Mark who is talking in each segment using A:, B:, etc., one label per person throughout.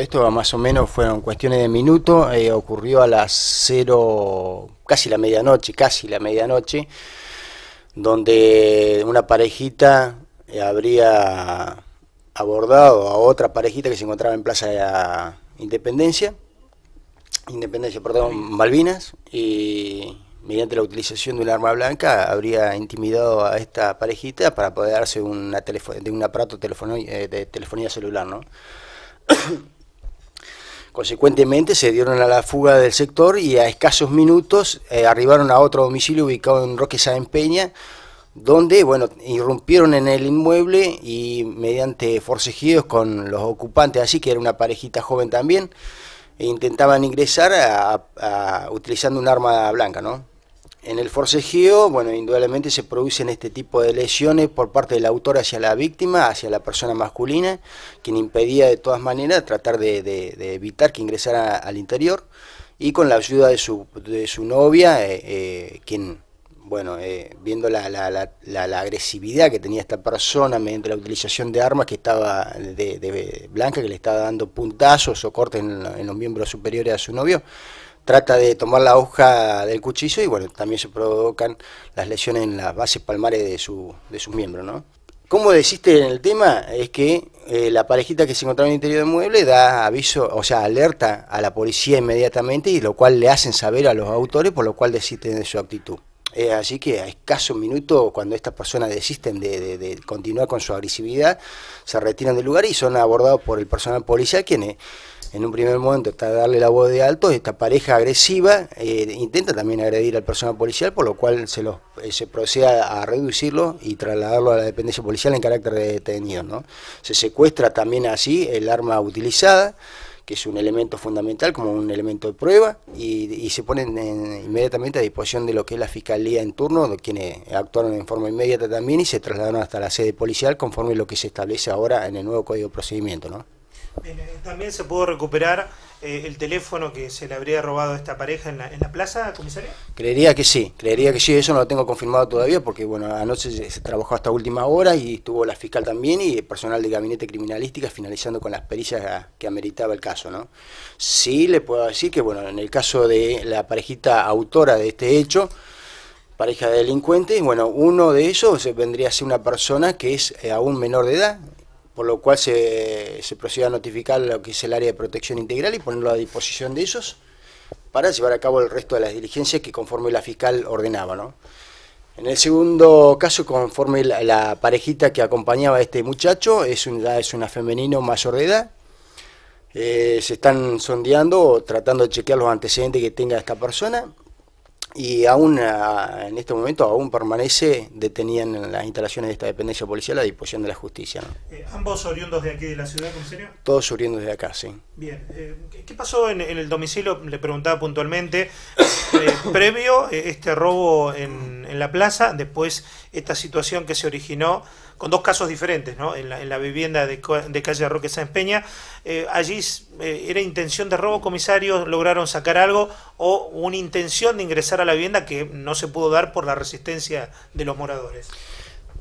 A: Esto más o menos fueron cuestiones de minuto, eh, ocurrió a las cero casi la medianoche, casi la medianoche, donde una parejita habría abordado a otra parejita que se encontraba en Plaza de la Independencia, Independencia, perdón, Malvinas, y mediante la utilización de un arma blanca habría intimidado a esta parejita para poder darse una de un aparato eh, de telefonía celular, ¿no? Consecuentemente se dieron a la fuga del sector y a escasos minutos eh, arribaron a otro domicilio ubicado en Roque Sáenz Peña, donde bueno, irrumpieron en el inmueble y mediante forcejidos con los ocupantes, así que era una parejita joven también, e intentaban ingresar utilizando un arma blanca, ¿no? En el forcejeo, bueno, indudablemente se producen este tipo de lesiones por parte del autor hacia la víctima, hacia la persona masculina, quien impedía de todas maneras tratar de, evitar que ingresara al interior, y con la ayuda de su, novia, eh, eh, quien, bueno, eh, viendo la, agresividad que tenía esta persona mediante la utilización de armas que estaba de, blanca, que le estaba dando puntazos o cortes en los miembros superiores a su novio, trata de tomar la hoja del cuchillo y bueno, también se provocan las lesiones en las bases palmares de, de sus miembros, ¿no? Como deciste en el tema, es que eh, la parejita que se encontraba en el interior del mueble da aviso, o sea, alerta a la policía inmediatamente y lo cual le hacen saber a los autores, por lo cual desisten de su actitud. Eh, así que a escaso minuto, cuando estas personas desisten de, de, continuar con su agresividad, se retiran del lugar y son abordados por el personal policial, quienes en un primer momento está darle la voz de alto, esta pareja agresiva eh, intenta también agredir al personal policial, por lo cual se, eh, se procede a reducirlo y trasladarlo a la dependencia policial en carácter de detenido. ¿no? Se secuestra también así el arma utilizada que es un elemento fundamental, como un elemento de prueba, y, se ponen inmediatamente a disposición de lo que es la fiscalía en turno, de quienes actuaron en forma inmediata también y se trasladaron hasta la sede policial conforme lo que se establece ahora en el nuevo código de procedimiento. ¿no?
B: Eh, también se pudo recuperar eh, el teléfono que se le habría robado a esta pareja en la, plaza, comisario?
A: Creería que sí, creería que sí, eso no lo tengo confirmado todavía porque bueno, anoche se, se trabajó hasta última hora y estuvo la fiscal también y el personal de gabinete criminalística finalizando con las pericias ah, que ameritaba el caso, ¿no? Sí le puedo decir que bueno, en el caso de la parejita autora de este hecho, pareja de delincuentes, bueno, uno de ellos vendría a ser una persona que es eh, aún menor de edad, por lo cual se, se a notificar lo que es el área de protección integral y ponerlo a disposición de ellos para llevar a cabo el resto de las diligencias que conforme la fiscal ordenaba. En el segundo caso, conforme la, parejita que acompañaba a este muchacho, es una, es una femenino mayor de edad, eh, se están sondeando o tratando de chequear los antecedentes que tenga esta persona y aún ah, en este momento aún permanece detenida en las instalaciones de esta dependencia policial a disposición de la justicia.
B: Eh, ¿Ambos oriundos de aquí de la ciudad, comisario?
A: Todos oriundos de acá, sí.
B: Bien. Eh, ¿Qué pasó en, el domicilio? Le preguntaba puntualmente. Eh, previo este robo en en la plaza, después esta situación que se originó con dos casos diferentes, ¿no? en, la, vivienda de, calle Roque Sáenz Peña. Eh, allí eh, era intención de robo, comisarios lograron sacar algo o una intención de ingresar a la vivienda que no se pudo dar por la resistencia de los moradores.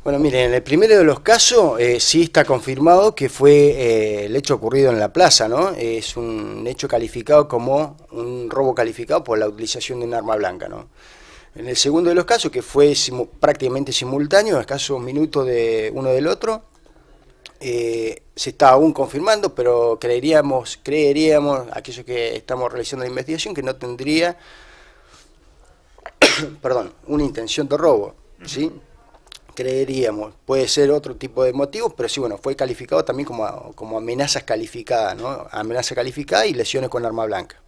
A: Bueno, miren, en el primero de los casos eh, sí está confirmado que fue el hecho ocurrido en la plaza, ¿no? Es un hecho calificado como un robo calificado por la utilización de un arma blanca, ¿no? En el segundo de los casos, que fue prácticamente simultáneo, a escasos minutos de uno del otro, eh, se está aún confirmando, pero creeríamos, creeríamos, aquellos que estamos realizando la investigación, que no tendría, perdón, una intención de robo, ¿sí? Creeríamos, puede ser otro tipo de motivos, pero sí, bueno, fue calificado también como, como amenazas calificadas, Amenaza calificada y lesiones con arma blanca.